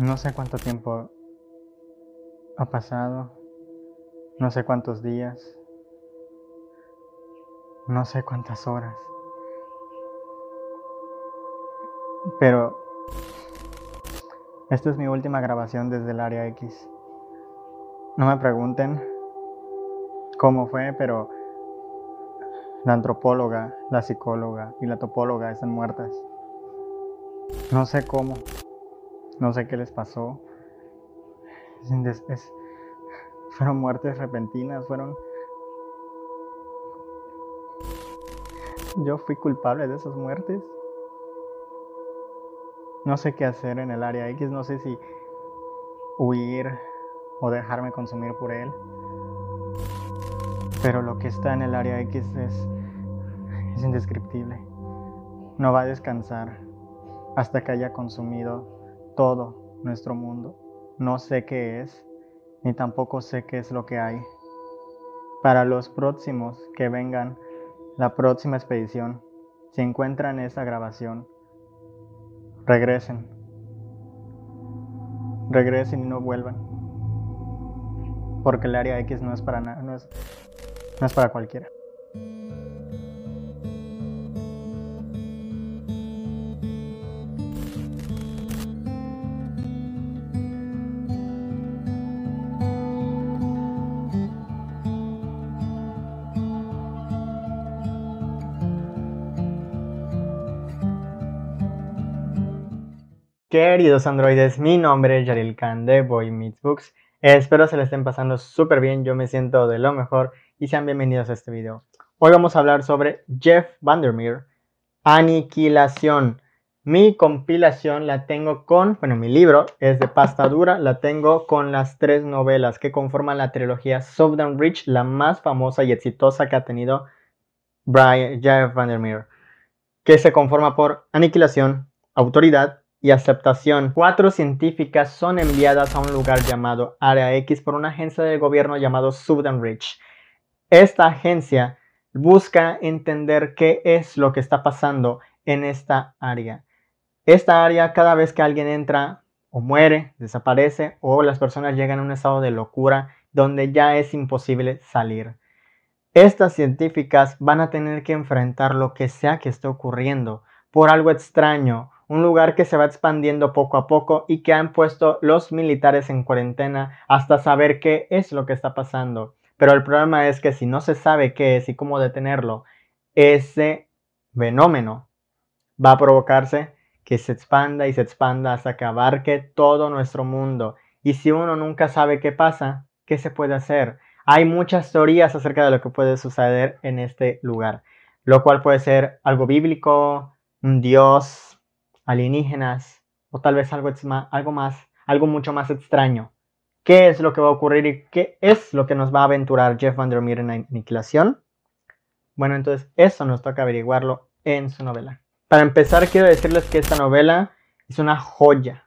No sé cuánto tiempo ha pasado, no sé cuántos días, no sé cuántas horas, pero esta es mi última grabación desde el área X. No me pregunten cómo fue, pero la antropóloga, la psicóloga y la topóloga están muertas. No sé cómo. No sé qué les pasó. fueron muertes repentinas, fueron... Yo fui culpable de esas muertes. No sé qué hacer en el área X, no sé si huir o dejarme consumir por él. Pero lo que está en el área X es, es indescriptible. No va a descansar hasta que haya consumido todo nuestro mundo. No sé qué es, ni tampoco sé qué es lo que hay. Para los próximos que vengan, la próxima expedición, si encuentran esa grabación, regresen. Regresen y no vuelvan. Porque el área X no es para nada, no es, no es para cualquiera. Queridos androides, mi nombre es Yaril Khan de Boy Meets Books. Espero se le estén pasando súper bien, yo me siento de lo mejor y sean bienvenidos a este video. Hoy vamos a hablar sobre Jeff Vandermeer, Aniquilación. Mi compilación la tengo con, bueno, mi libro es de pasta dura, la tengo con las tres novelas que conforman la trilogía Southern Rich, la más famosa y exitosa que ha tenido Brian, Jeff Vandermeer, que se conforma por Aniquilación, Autoridad y aceptación. Cuatro científicas son enviadas a un lugar llamado Área X por una agencia del gobierno llamado Ridge. Esta agencia busca entender qué es lo que está pasando en esta área. Esta área cada vez que alguien entra o muere, desaparece o las personas llegan a un estado de locura donde ya es imposible salir. Estas científicas van a tener que enfrentar lo que sea que esté ocurriendo por algo extraño un lugar que se va expandiendo poco a poco y que han puesto los militares en cuarentena hasta saber qué es lo que está pasando. Pero el problema es que si no se sabe qué es y cómo detenerlo, ese fenómeno va a provocarse que se expanda y se expanda hasta que abarque todo nuestro mundo. Y si uno nunca sabe qué pasa, ¿qué se puede hacer? Hay muchas teorías acerca de lo que puede suceder en este lugar, lo cual puede ser algo bíblico, un dios, alienígenas o tal vez algo, más, algo mucho más extraño. ¿Qué es lo que va a ocurrir y qué es lo que nos va a aventurar Jeff Vandermeer en la aniquilación? Bueno, entonces eso nos toca averiguarlo en su novela. Para empezar, quiero decirles que esta novela es una joya.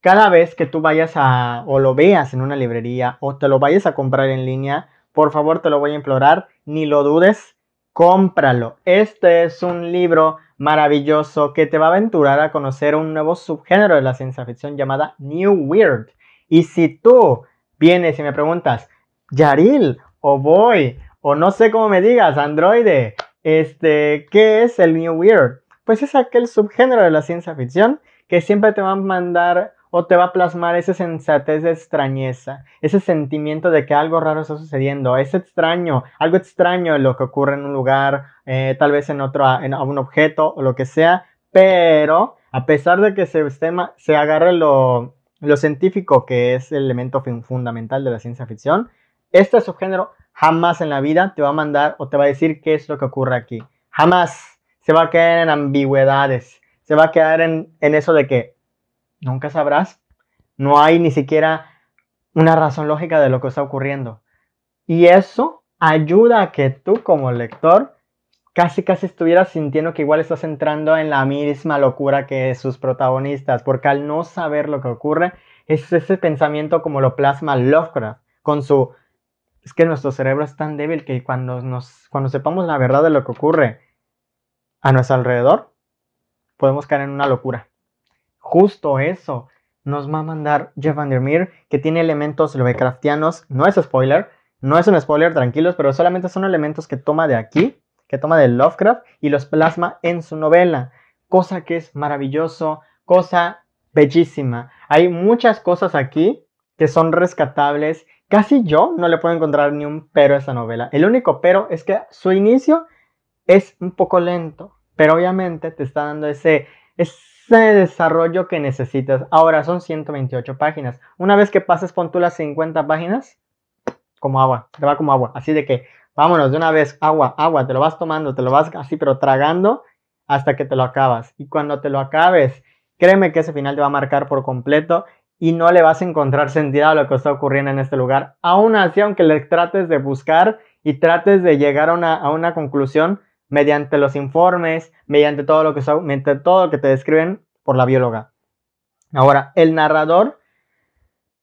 Cada vez que tú vayas a o lo veas en una librería o te lo vayas a comprar en línea, por favor te lo voy a implorar, ni lo dudes, cómpralo. Este es un libro maravilloso que te va a aventurar a conocer un nuevo subgénero de la ciencia ficción llamada New Weird. Y si tú vienes y me preguntas, Yaril, o Boy, o no sé cómo me digas, androide, este, ¿qué es el New Weird? Pues es aquel subgénero de la ciencia ficción que siempre te va a mandar o te va a plasmar esa sensatez de extrañeza, ese sentimiento de que algo raro está sucediendo, es extraño, algo extraño lo que ocurre en un lugar, eh, tal vez en otro, en un objeto o lo que sea, pero a pesar de que se, se agarre lo, científico, que es el elemento fundamental de la ciencia ficción, este subgénero jamás en la vida te va a mandar o te va a decir qué es lo que ocurre aquí. Jamás se va a quedar en ambigüedades, se va a quedar en eso de que Nunca sabrás. No hay ni siquiera una razón lógica de lo que está ocurriendo. Y eso ayuda a que tú como lector casi casi estuvieras sintiendo que igual estás entrando en la misma locura que sus protagonistas, porque al no saber lo que ocurre, es ese pensamiento como lo plasma Lovecraft, con su... Es que nuestro cerebro es tan débil que cuando, nos, cuando sepamos la verdad de lo que ocurre a nuestro alrededor, podemos caer en una locura justo eso. Nos va a mandar Jeff Vandermeer, que tiene elementos Lovecraftianos. No es spoiler, no es un spoiler, tranquilos, pero solamente son elementos que toma de aquí, que toma de Lovecraft y los plasma en su novela. Cosa que es maravilloso, cosa bellísima. Hay muchas cosas aquí que son rescatables. Casi yo no le puedo encontrar ni un pero a esa novela. El único pero es que su inicio es un poco lento, pero obviamente te está dando ese, ese de desarrollo que necesitas. Ahora son 128 páginas. Una vez que pases pon tú las 50 páginas, como agua, te va como agua. Así de que vámonos de una vez, agua, agua, te lo vas tomando, te lo vas así, pero tragando hasta que te lo acabas. Y cuando te lo acabes, créeme que ese final te va a marcar por completo y no le vas a encontrar sentido a lo que está ocurriendo en este lugar. Aún así, aunque le trates de buscar y trates de llegar a una conclusión, mediante los informes, mediante todo lo que, mediante todo lo que te describen por la bióloga. Ahora, el narrador,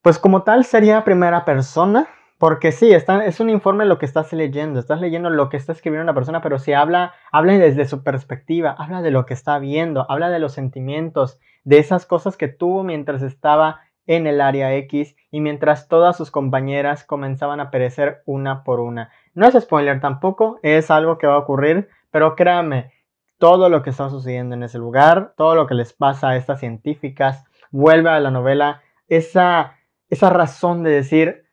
pues como tal sería primera persona, porque sí, está, es un informe lo que estás leyendo, estás leyendo lo que está escribiendo una persona, pero si habla, habla desde su perspectiva, habla de lo que está viendo, habla de los sentimientos, de esas cosas que tuvo mientras estaba en el área X y mientras todas sus compañeras comenzaban a perecer una por una. No es spoiler tampoco, es algo que va a ocurrir, pero créanme, todo lo que está sucediendo en ese lugar, todo lo que les pasa a estas científicas, vuelve a la novela esa, esa razón de decir,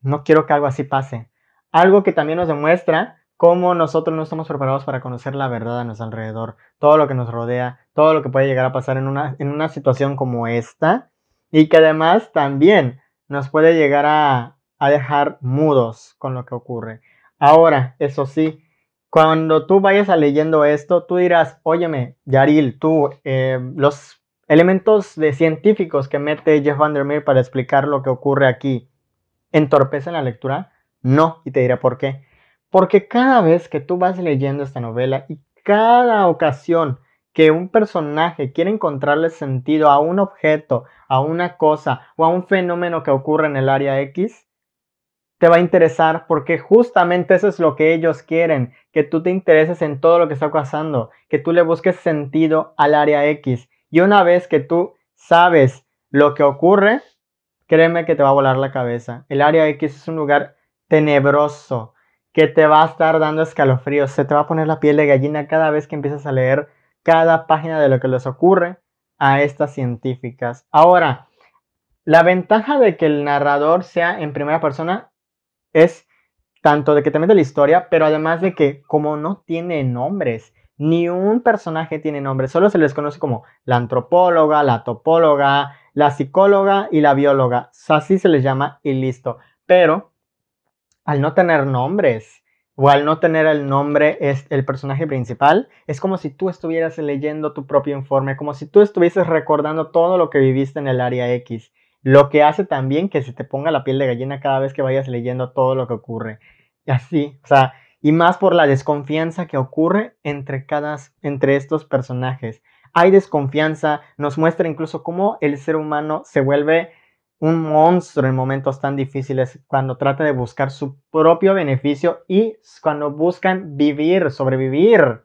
no quiero que algo así pase. Algo que también nos demuestra cómo nosotros no estamos preparados para conocer la verdad a nuestro alrededor, todo lo que nos rodea, todo lo que puede llegar a pasar en una, en una situación como esta, y que además también nos puede llegar a, a dejar mudos con lo que ocurre. Ahora, eso sí, cuando tú vayas a leyendo esto, tú dirás, óyeme, Yaril, tú, eh, los elementos de científicos que mete Jeff Vandermeer para explicar lo que ocurre aquí, ¿entorpecen la lectura? No, y te diré por qué. Porque cada vez que tú vas leyendo esta novela y cada ocasión que un personaje quiere encontrarle sentido a un objeto, a una cosa o a un fenómeno que ocurre en el área X, te va a interesar porque justamente eso es lo que ellos quieren, que tú te intereses en todo lo que está pasando, que tú le busques sentido al área X. Y una vez que tú sabes lo que ocurre, créeme que te va a volar la cabeza. El área X es un lugar tenebroso que te va a estar dando escalofríos, se te va a poner la piel de gallina cada vez que empiezas a leer cada página de lo que les ocurre a estas científicas. Ahora, la ventaja de que el narrador sea en primera persona es tanto de que te mete la historia, pero además de que como no tiene nombres, ni un personaje tiene nombre, solo se les conoce como la antropóloga, la topóloga, la psicóloga y la bióloga. Así se les llama y listo. Pero al no tener nombres o al no tener el nombre es el personaje principal, es como si tú estuvieras leyendo tu propio informe, como si tú estuvieses recordando todo lo que viviste en el área X lo que hace también que se te ponga la piel de gallina cada vez que vayas leyendo todo lo que ocurre. Y así, o sea, y más por la desconfianza que ocurre entre, cada, entre estos personajes. Hay desconfianza, nos muestra incluso cómo el ser humano se vuelve un monstruo en momentos tan difíciles, cuando trata de buscar su propio beneficio y cuando buscan vivir, sobrevivir.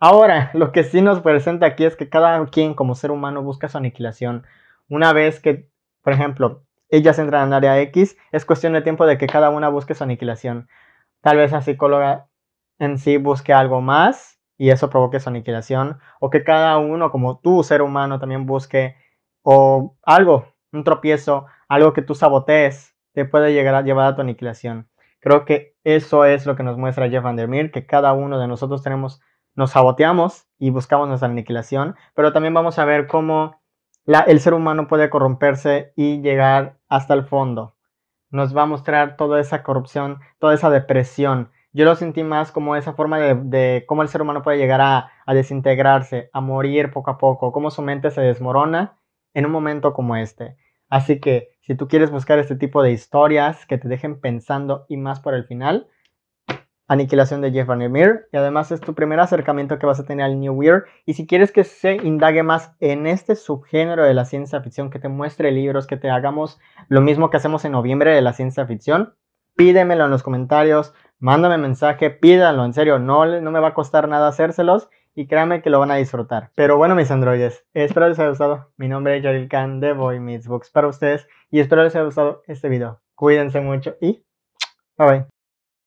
Ahora, lo que sí nos presenta aquí es que cada quien como ser humano busca su aniquilación. Una vez que por ejemplo, ellas entran en área X, es cuestión de tiempo de que cada una busque su aniquilación. Tal vez la psicóloga en sí busque algo más y eso provoque su aniquilación, o que cada uno, como tú, ser humano, también busque o algo, un tropiezo, algo que tú sabotees, te puede llegar a llevar a tu aniquilación. Creo que eso es lo que nos muestra Jeff Vandermeer, que cada uno de nosotros tenemos, nos saboteamos y buscamos nuestra aniquilación, pero también vamos a ver cómo el ser humano puede corromperse y llegar hasta el fondo. Nos va a mostrar toda esa corrupción, toda esa depresión. Yo lo sentí más como esa forma de, cómo el ser humano puede llegar a, a desintegrarse, a morir poco a poco, cómo su mente se desmorona en un momento como este. Así que si tú quieres buscar este tipo de historias que te dejen pensando y más por el final, Aniquilación de Jeff Meer Y además es tu primer acercamiento que vas a tener al New Weird. Y si quieres que se indague más en este subgénero de la ciencia ficción, que te muestre libros, que te hagamos lo mismo que hacemos en noviembre de la ciencia ficción, pídemelo en los comentarios, mándame mensaje, pídanlo, en serio, no, no me va a costar nada hacérselos. Y créanme que lo van a disfrutar. Pero bueno, mis androides, espero les haya gustado. Mi nombre es Yaril Khan de Boy Meets Books para ustedes. Y espero les haya gustado este video. Cuídense mucho y bye bye.